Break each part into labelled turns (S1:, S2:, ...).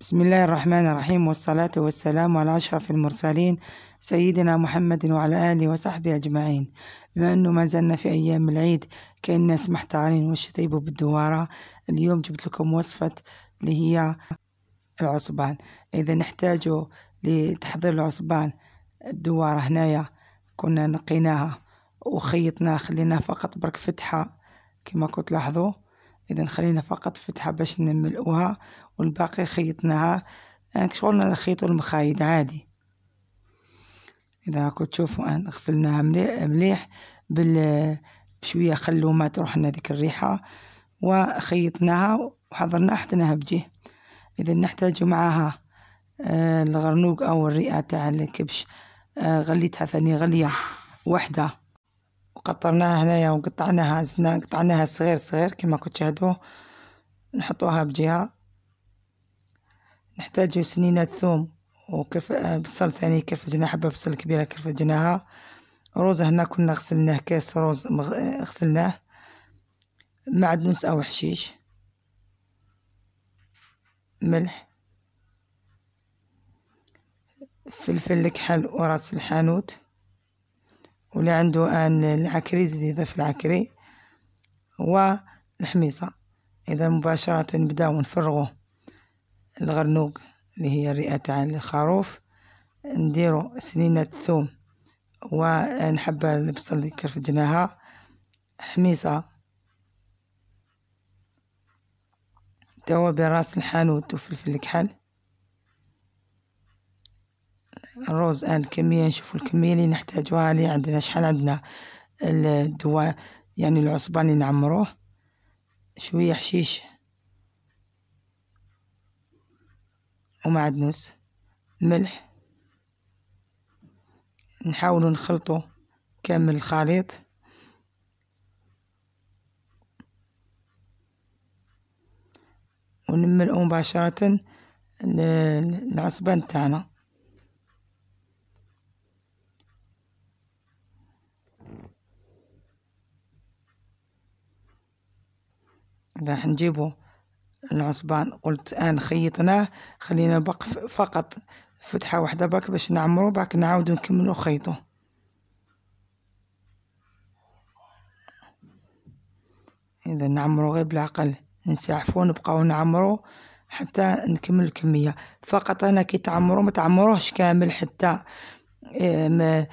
S1: بسم الله الرحمن الرحيم والصلاة والسلام على أشرف المرسلين سيدنا محمد وعلى آله وصحبه أجمعين بما أنه ما زلنا في أيام العيد كأن سمحت علينا وش بالدوارة اليوم جبت لكم وصفة اللي هي العصبان إذا نحتاجه لتحضير العصبان الدوارة هنايا كنا نقيناها وخيطناها خليناها فقط برك فتحة كما كنت تلاحظوا اذا خلينا فقط فتحة باش نملؤها والباقي خيطناها يعني شغلنا الخيط والمخايد عادي اذا راكو تشوفوا آه، غسلناها مليح بال بشويه خلو ما تروح لنا ذيك الريحه وخيطناها وحضرناها حطيناها بجه اذا نحتاج معاها آه، الغرنوق او الرئه تاع الكبش غليتها ثاني غليه واحده وقطرناها هنايا وقطعناها عزنا قطعناها صغير صغير كما كنت تشاهدوه نحطوها بجهه نحتاج سنينة ثوم وكف بصل ثاني كيف حبة بصل كبيرة كيف روز هنا كنا غسلناه كاس روز غسلناه معدنوس أو حشيش ملح فلفل الكحل وراس الحانوت واللي عنده العكري زيد يضيف العكري والحميصة إذا مباشرة نبداو نفرغو الغرنوق اللي هي الرئة تاع الخروف نديرو سنينة الثوم ونحب البصل اللي كرفجناها حميصة توابل راس الحانوت وفلفل الكحل الرز آه، الكمية نشوفوا الكمية اللي نحتاجوها اللي عندنا شحال عندنا الدواء يعني العصبان اللي نعمروه شوية حشيش ومعدنوس ملح نحاول نخلطه كامل الخليط ونملأ مباشرة العصبان نتاعنا راح نجيبه العصبان قلت الآن خيطناه خلينا بق فقط فتحة واحدة بك باش نعمرو بعد نعاودو نكملو خيطو إذا نعمرو غير بالعقل نسعفو نبقاو نعمرو حتى نكمل الكمية فقط أنا كي تعمرو ما تعمروهش كامل حتى آه، ما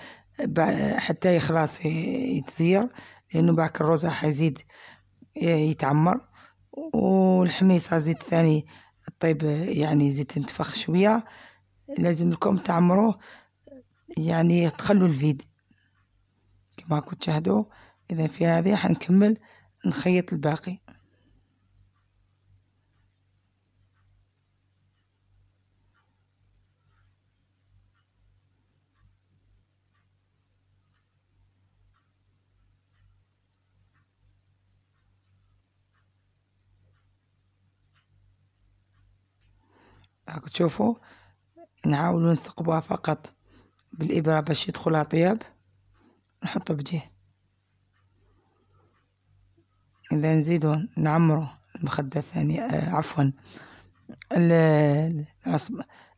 S1: حتى يخلص يتزير لأنه بعد الرز راح يزيد آه، يتعمر والحميصة زيت ثاني طيب يعني زيت نتفخ شوية لازم لكم تعمروه يعني تخلوا الفيد كما راكم تشاهدوا اذا في هذه حنكمل نخيط الباقي راك تشوفوا نعاولوا نثقبوها فقط بالابره باش يدخلها طياب نحطو بجه اذا نزيدو نعمرو المخده الثانيه آه عفوا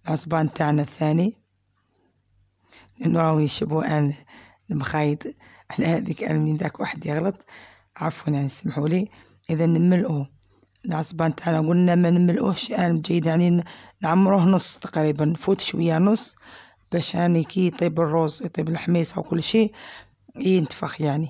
S1: العصبان تاعنا الثاني لانه راهو يشبو الان المخايط على هذيك من ذاك واحد يغلط عفوا يعني سمحوا لي اذا نملؤه الله سبحانه وتعالى قلنا ما نملؤوش عام جيد يعني نعمروه نص تقريبا فوت شوية نص باش يعني كي يطيب الروز يطيب الحميصة وكل شيء ينتفخ يعني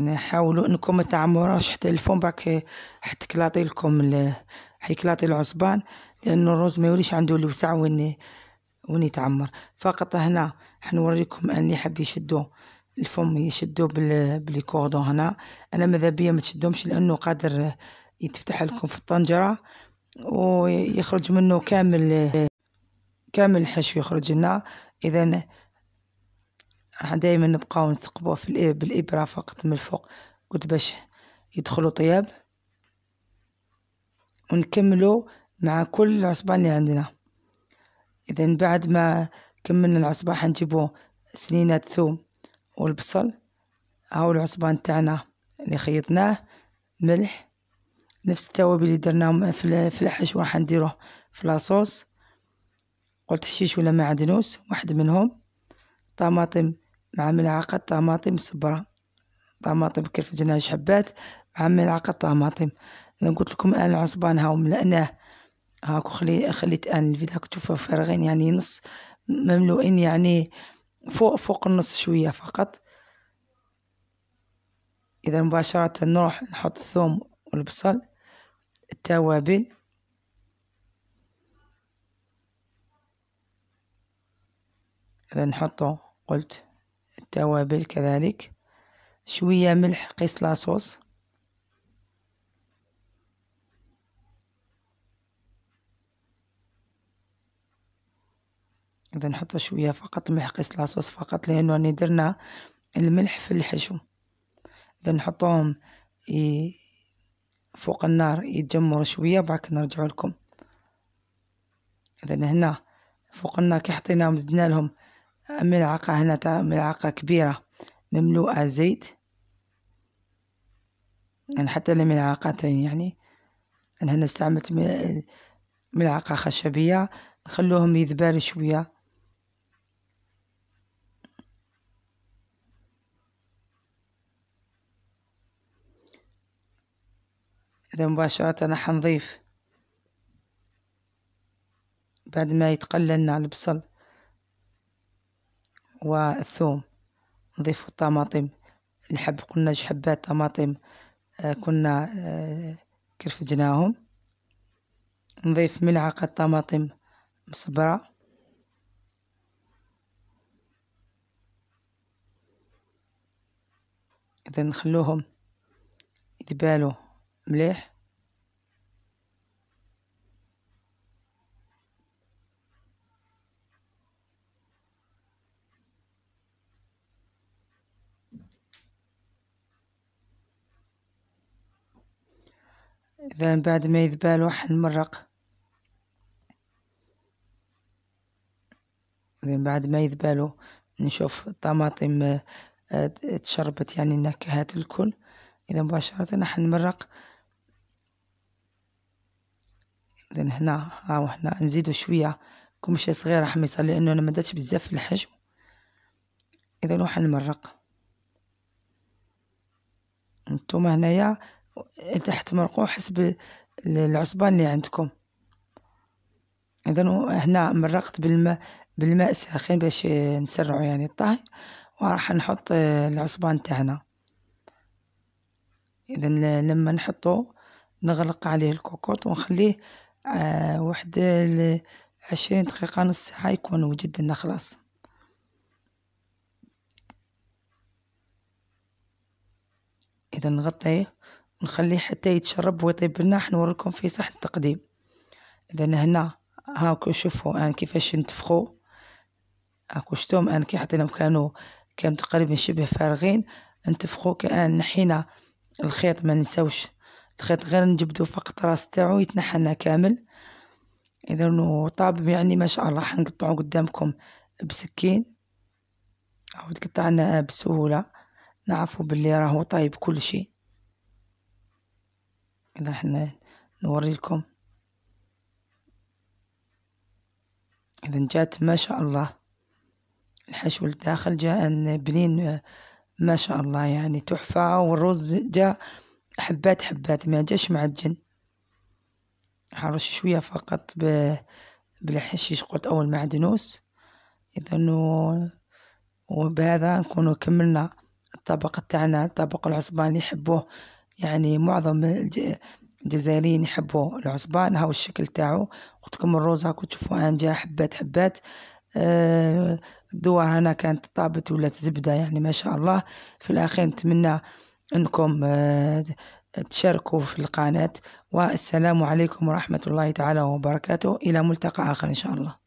S1: نحاولوا انكم ما تعمروش حتى الفم باك حتى كلاطي لكم حيكلاطي العصبان لانه الرز ما يوليش عنده الوسع وين وين يتعمر فقط هنا حنوريكم اللي حاب يشدو الفم يشدو بلي هنا انا ماذا بيا ما تشدهمش لانه قادر يتفتح لكم في الطنجره ويخرج منه كامل كامل الحشو يخرج لنا اذا دائما نبقاو نثقبوه في بالابره فقط من الفوق قلت باش يدخلوا طياب ونكملوا مع كل العصبان اللي عندنا اذا بعد ما كملنا العصبة حنجيبوا سنينات ثوم والبصل هاو العصبان تاعنا اللي خيطناه ملح نفس التوابل اللي درناهم في الحشو راح نديروه في لاصوص قلت حشيش ولا معدنوس واحد منهم طماطم مع ملعقة طماطم صبرة طماطم كيف هاج حبات مع ملعقة طماطم إذا قلت لكم أنا العصبان هاو ملأناه هاكو خلي خليت أنا الفيديو هاكو تشوفوا فارغين يعني نص مملوئين يعني فوق فوق النص شوية فقط إذا مباشرة نروح نحط الثوم والبصل التوابل إذا نحطه قلت التوابل كذلك شوية ملح قيس لاصوص إذا نحطو شوية فقط ملح قيس لاصوص فقط لأنه راني درنا الملح في الحشو إذا نحطوهم فوق النار يتجمر شوية بعد نرجع لكم إذا هنا فوق النار كي حطيناهم زدنا لهم ملعقة هنا تاع ملعقة كبيرة مملوءة زيت يعني حتى لملعقتين يعني أنا يعني هنا استعملت ملعقة خشبية نخلوهم يذبال شوية إذا مباشرة راح نضيف بعد ما يتقللنا البصل والثوم نضيف الطماطم الحب قلنا حبات طماطم آه، كنا آه، كرفجناهم نضيف ملعقة طماطم مصبرة إذا نخلوهم يدبالو مليح إذا بعد ما يذبال واحد المرق إذا بعد ما يذبالو نشوف الطماطم آه، تشربت يعني النكهات الكل إذا مباشرة راح نمرق إذا هنا هاو هنا نزيدو شوية كمشة صغيرة حميصة لأنه أنا مدتش بزاف الحجم إذا نروح نمرق نتوما هنايا انت حتمرقوه حسب العصبان اللي عندكم إذا هنا مرقت بالماء بالماء ساخن باش نسرعو يعني الطهي وراح نحط العصبان تاعنا إذا لما نحطو نغلق عليه الكوكوط ونخليه آه، واحد عشرين دقيقة نص ساعة يكون وجد لنا خلاص إذا نغطيه نخليه حتى يتشرب ويطيب لنا حنوريكم في صحن التقديم اذا هنا هاكو شوفوا انا كيفاش نتفخو هاكو شتوهم انا كي حطيناهم كانوا كانوا تقريبا شبه فارغين نتفخو كان نحينا الخيط ما نساوش الخيط غير نجبدو فقط راس تاعو يتنحنا كامل اذا طاب يعني ما شاء الله حنقطعو قدامكم بسكين او تقطعنا بسهوله نعرفوا باللي راهو طايب كل شيء كده احنا نوريلكم اذا جات ما شاء الله الحشو الداخل جاء بنين ما شاء الله يعني تحفة والرز جاء حبات حبات ما جاش معجن حرش شوية فقط بالحشيش قلت أو المعدنوس إذا وبهذا نكون كملنا الطبق تاعنا الطبق العصبان اللي يحبوه يعني معظم الجزائريين يحبوا العصبان هاو الشكل تاعو وقتكم الروز هاكو تشوفوا انجا حبات حبات آه، الدوار هنا كانت طابت ولات زبدة يعني ما شاء الله في الأخير نتمنى أنكم آه، تشاركوا في القناة والسلام عليكم ورحمة الله تعالى وبركاته إلى ملتقى آخر إن شاء الله